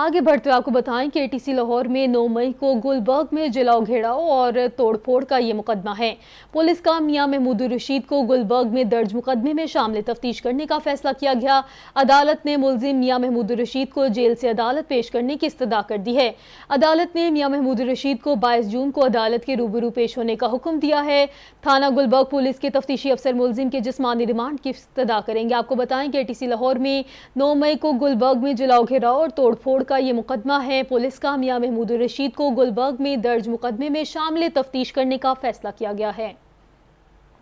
आगे बढ़ते हुए आपको बताएं कि एटीसी लाहौर में 9 मई को गुलबर्ग में जिला घेराव और तोड़फोड़ का ये मुकदमा है पुलिस का मियाँ महमूद रशीद को गुलबर्ग में दर्ज मुकदमे में शामिल तफ्तीश करने का फैसला किया गया अदालत ने मुलजिम मियाँ महमूद रशीद को जेल से अदालत पेश करने की इस्तः कर दी है अदालत ने मियाँ महमूद रशीद को बाईस जून को अदालत के रूबरू पेश होने का हुक्म दिया है थाना गुलबर्ग पुलिस के तफ्तीशी अफसर मुलजिम के जिसमानी रिमांड की इस्तः करेंगे आपको बताएं कि ए लाहौर में नौ मई को गुलबर्ग में जिला घेराव और तोड़फोड़ करोड़ का ये मुकदमा है पुलिस का मियाँ महमूद रशीद को गुलबर्ग में दर्ज मुकदमे में शामिल तफ्तीश करने का फैसला किया गया है